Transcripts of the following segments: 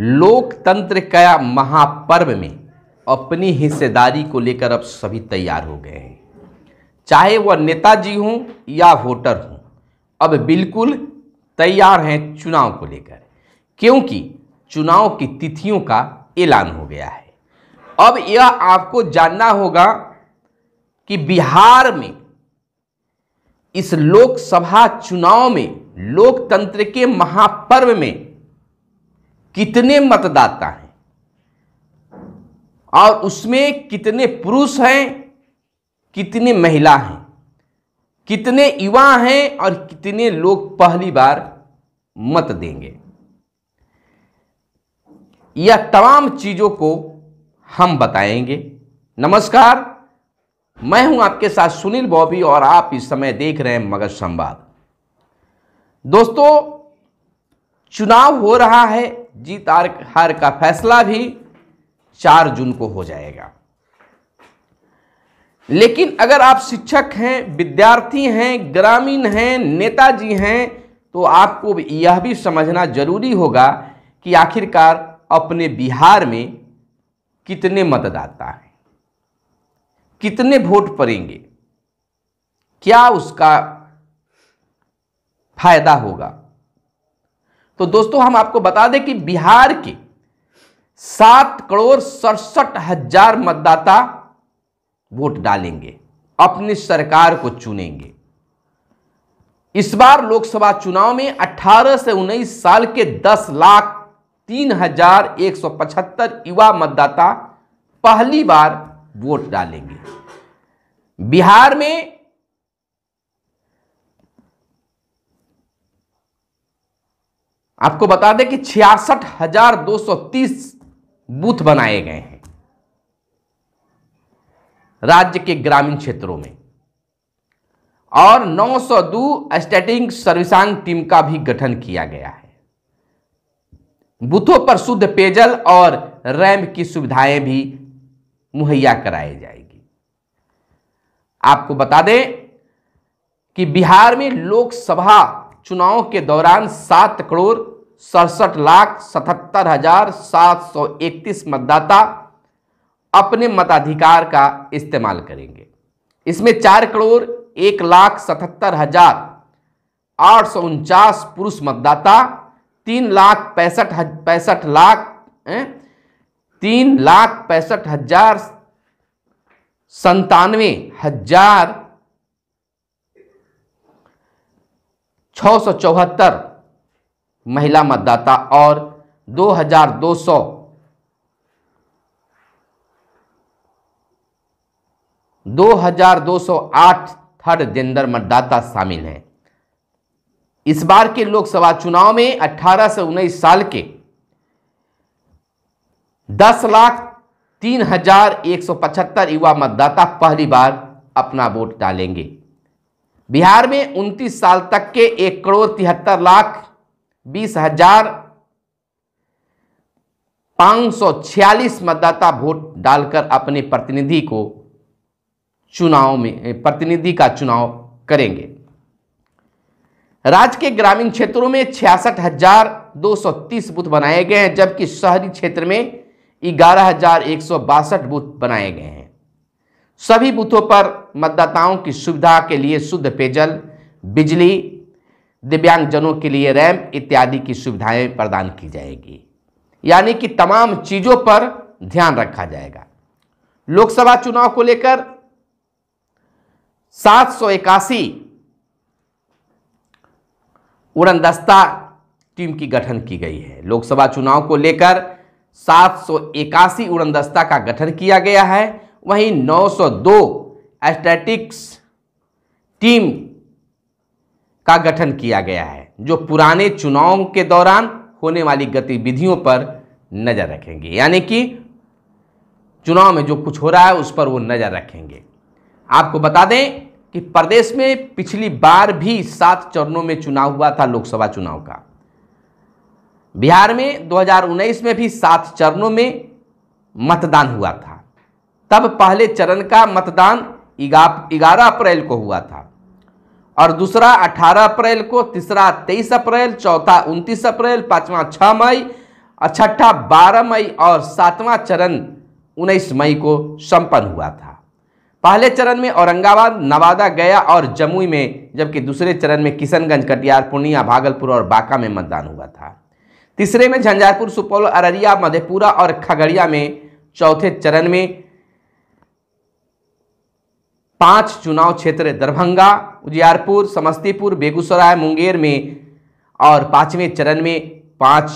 लोकतंत्र का महापर्व में अपनी हिस्सेदारी को लेकर अब सभी तैयार हो गए हैं चाहे वह नेताजी हों या वोटर हों अब बिल्कुल तैयार हैं चुनाव को लेकर क्योंकि चुनाव की तिथियों का ऐलान हो गया है अब यह आपको जानना होगा कि बिहार में इस लोकसभा चुनाव में लोकतंत्र के महापर्व में कितने मतदाता हैं और उसमें कितने पुरुष हैं कितने महिला हैं कितने युवा हैं और कितने लोग पहली बार मत देंगे यह तमाम चीज़ों को हम बताएंगे नमस्कार मैं हूं आपके साथ सुनील बॉबी और आप इस समय देख रहे हैं मगध संवाद दोस्तों चुनाव हो रहा है जीत आर हार का फैसला भी चार जून को हो जाएगा लेकिन अगर आप शिक्षक हैं विद्यार्थी हैं ग्रामीण हैं नेताजी हैं तो आपको यह भी समझना जरूरी होगा कि आखिरकार अपने बिहार में कितने मतदाता हैं कितने वोट पड़ेंगे क्या उसका फायदा होगा तो दोस्तों हम आपको बता दें कि बिहार के सात करोड़ सड़सठ हजार मतदाता वोट डालेंगे अपनी सरकार को चुनेंगे इस बार लोकसभा चुनाव में 18 से 19 साल के 10 लाख तीन हजार एक सौ पचहत्तर युवा मतदाता पहली बार वोट डालेंगे बिहार में आपको बता दें कि छियासठ हजार दो सौ तीस बूथ बनाए गए हैं राज्य के ग्रामीण क्षेत्रों में और 902 स्टेटिंग सर्विसांग टीम का भी गठन किया गया है बूथों पर शुद्ध पेयजल और रैम्प की सुविधाएं भी मुहैया कराई जाएगी आपको बता दें कि बिहार में लोकसभा चुनाव के दौरान सात करोड़ सड़सठ लाख सतहत्तर हजार सात सौ इकतीस मतदाता अपने मताधिकार का इस्तेमाल करेंगे इसमें चार करोड़ एक लाख सतहत्तर हजार आठ सौ उनचास पुरुष मतदाता तीन लाख पैंसठ पैंसठ लाख तीन लाख पैंसठ हजार संतानवे हजार छः महिला मतदाता और 2200 आठ थर्ड जेंडर मतदाता शामिल हैं इस बार के लोकसभा चुनाव में 18 से उन्नीस साल के दस लाख तीन हजार एक सौ पचहत्तर युवा मतदाता पहली बार अपना वोट डालेंगे बिहार में उनतीस साल तक के एक करोड़ तिहत्तर लाख बीस हजार पांच सौ छियालीस मतदाता वोट डालकर अपने प्रतिनिधि को चुनाव में प्रतिनिधि का चुनाव करेंगे राज्य के ग्रामीण क्षेत्रों में छियासठ हजार दो सौ तीस बूथ बनाए गए हैं जबकि शहरी क्षेत्र में ग्यारह हजार एक सौ बासठ बूथ बनाए गए हैं सभी बूथों पर मतदाताओं की सुविधा के लिए शुद्ध पेयजल बिजली दिव्यांगजनों के लिए रैंप इत्यादि की सुविधाएं प्रदान की जाएगी यानी कि तमाम चीज़ों पर ध्यान रखा जाएगा लोकसभा चुनाव को लेकर सात सौ इक्यासी उड़नदस्ता टीम की गठन की गई है लोकसभा चुनाव को लेकर सात सौ इक्यासी उड़नदस्ता का गठन किया गया है वहीं 902 एस्टेटिक्स टीम का गठन किया गया है जो पुराने चुनाव के दौरान होने वाली गतिविधियों पर नज़र रखेंगे यानी कि चुनाव में जो कुछ हो रहा है उस पर वो नज़र रखेंगे आपको बता दें कि प्रदेश में पिछली बार भी सात चरणों में चुनाव हुआ था लोकसभा चुनाव का बिहार में 2019 में भी सात चरणों में मतदान हुआ था तब पहले चरण का मतदान ग्यारह अप्रैल को हुआ था और दूसरा 18 अप्रैल को तीसरा 23 अप्रैल चौथा 29 अप्रैल पांचवा 6 मई और छठा 12 मई और सातवां चरण 19 मई को संपन्न हुआ था पहले चरण में औरंगाबाद नवादा गया और जमुई में जबकि दूसरे चरण में किशनगंज कटिहार पूर्णिया भागलपुर और बांका में मतदान हुआ था तीसरे में झंझारपुर सुपौल अररिया मधेपुरा और खगड़िया में चौथे चरण में पांच चुनाव क्षेत्र दरभंगा उजियारपुर समस्तीपुर बेगूसराय मुंगेर में और पाँचवें चरण में पांच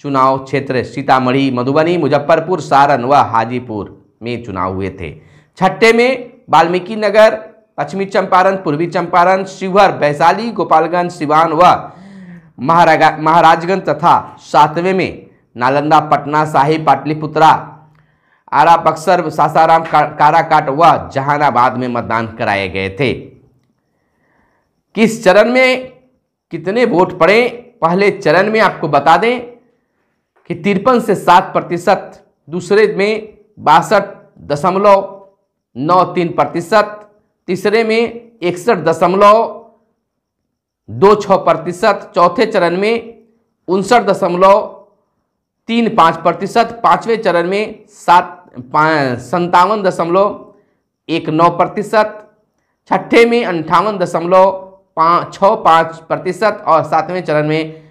चुनाव क्षेत्र सीतामढ़ी मधुबनी मुजफ्फरपुर सारण व हाजीपुर में चुनाव हुए थे छठे में वाल्मीकि नगर पश्चिमी चंपारण पूर्वी चंपारण शिवहर वैशाली गोपालगंज सिवान व महाराजगंज तथा सातवें में नालंदा पटना साहिब पाटलिपुत्रा आरा बक्सर सासाराम काराकाट व जहानाबाद में मतदान कराए गए थे किस चरण में कितने वोट पड़े पहले चरण में आपको बता दें कि तिरपन से सात प्रतिशत दूसरे में बासठ दशमलव नौ तीन प्रतिशत तीसरे में इकसठ दशमलव दो छः प्रतिशत चौथे चरण में उनसठ दशमलव तीन पाँच प्रतिशत पाँचवें चरण में सात संतावन दशमलव एक नौ प्रतिशत छठे में अंठावन दशमलव पाँच छः पाँच प्रतिशत और सातवें चरण में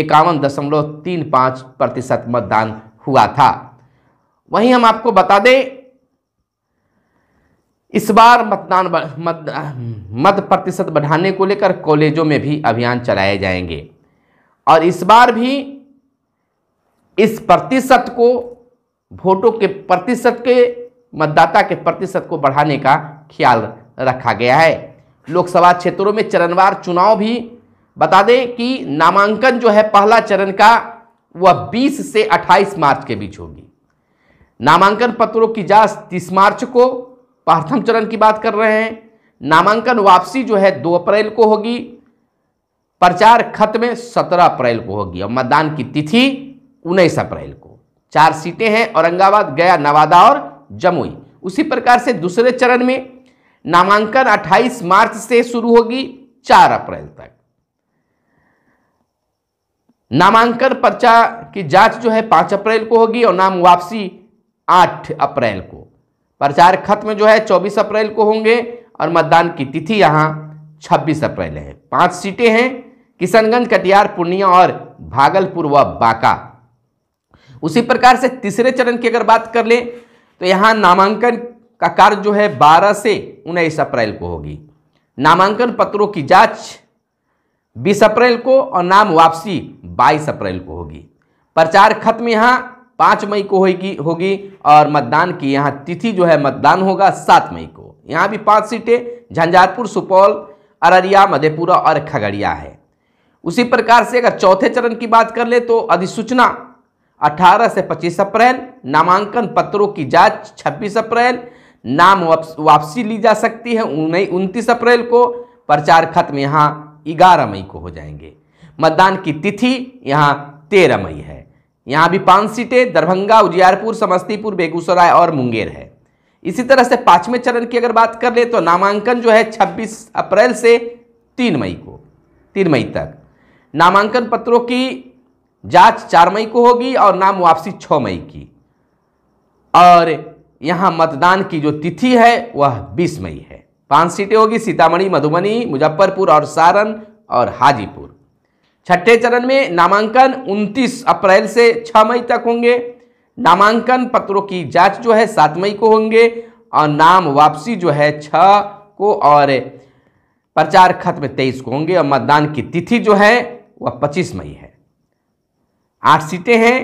इक्यावन दशमलव तीन पाँच प्रतिशत मतदान हुआ था वहीं हम आपको बता दें इस बार मतदान मत मत प्रतिशत बढ़ाने को लेकर कॉलेजों में भी अभियान चलाए जाएंगे और इस बार भी इस प्रतिशत को वोटों के प्रतिशत के मतदाता के प्रतिशत को बढ़ाने का ख्याल रखा गया है लोकसभा क्षेत्रों में चरणवार चुनाव भी बता दें कि नामांकन जो है पहला चरण का वह 20 से 28 मार्च के बीच होगी नामांकन पत्रों की जांच 30 मार्च को प्रथम चरण की बात कर रहे हैं नामांकन वापसी जो है 2 अप्रैल को होगी प्रचार खत्म 17 अप्रैल को होगी और मतदान की तिथि उन्नीस अप्रैल को चार सीटें हैं औरंगाबाद गया नवादा और जमुई उसी प्रकार से दूसरे चरण में नामांकन 28 मार्च से शुरू होगी 4 अप्रैल तक नामांकन पर्चा की जांच जो है 5 अप्रैल को होगी और नाम वापसी 8 अप्रैल को प्रचार खत्म जो है 24 अप्रैल को होंगे और मतदान की तिथि यहां 26 अप्रैल है पांच सीटें हैं किशनगंज कटिहार पूर्णिया और भागलपुर व बांका उसी प्रकार से तीसरे चरण की अगर बात कर लें तो यहाँ नामांकन का कार्य जो है 12 से 19 अप्रैल को होगी नामांकन पत्रों की जांच 20 अप्रैल को और नाम वापसी 22 अप्रैल को होगी प्रचार खत्म यहाँ पाँच मई को होगी होगी और मतदान की यहाँ तिथि जो है मतदान होगा सात मई को यहाँ भी पाँच सीटें झंझारपुर सुपौल अररिया मधेपुरा और खगड़िया है उसी प्रकार से अगर चौथे चरण की बात कर ले तो अधिसूचना 18 से 25 अप्रैल नामांकन पत्रों की जांच 26 अप्रैल नाम वापसी ली जा सकती है उनतीस अप्रैल को प्रचार खत्म यहाँ ग्यारह मई को हो जाएंगे मतदान की तिथि यहाँ तेरह मई है यहाँ भी पांच सीटें दरभंगा उजियारपुर समस्तीपुर बेगूसराय और मुंगेर है इसी तरह से पाँचवें चरण की अगर बात कर ले तो नामांकन जो है 26 अप्रैल से 3 मई को 3 मई तक नामांकन पत्रों की जांच चार मई को होगी और नाम वापसी छः मई की और यहाँ मतदान की जो तिथि है वह बीस मई है पांच सीटें होगी सीतामढ़ी मधुबनी मुजफ्फरपुर और सारण और हाजीपुर छठे चरण में नामांकन 29 अप्रैल से 6 मई तक होंगे नामांकन पत्रों की जांच जो है 7 मई को होंगे और नाम वापसी जो है 6 को और प्रचार खत्म 23 को होंगे और मतदान की तिथि जो है वह 25 मई है आठ सीटें हैं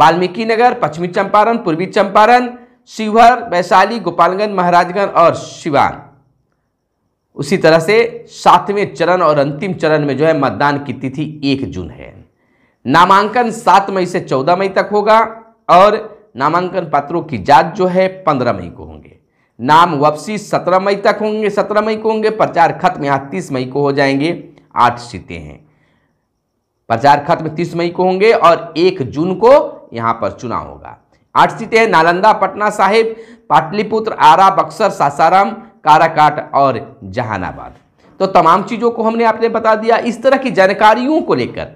वाल्मीकि नगर पश्चिमी चंपारण पूर्वी चंपारण शिवहर वैशाली गोपालगंज महाराजगंज और सिवान उसी तरह से सातवें चरण और अंतिम चरण में जो है मतदान की तिथि एक जून है नामांकन सात मई से चौदह मई तक होगा और नामांकन पत्रों की जांच जो है पंद्रह मई को होंगे नाम वापसी सत्रह मई तक होंगे सत्रह मई को होंगे प्रचार खत्म यहाँ तीस मई को हो जाएंगे आठ सीटें हैं प्रचार खत्म तीस मई को होंगे और एक जून को यहाँ पर चुनाव होगा आठ सीटें हैं नालंदा पटना साहिब पाटलिपुत्र आरा बक्सर सासाराम काराकाट और जहानाबाद तो तमाम चीज़ों को हमने आपने बता दिया इस तरह की जानकारियों को लेकर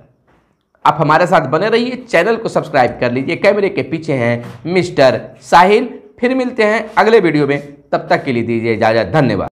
आप हमारे साथ बने रहिए चैनल को सब्सक्राइब कर लीजिए कैमरे के पीछे हैं मिस्टर साहिल फिर मिलते हैं अगले वीडियो में तब तक के लिए दीजिए इजाज़त धन्यवाद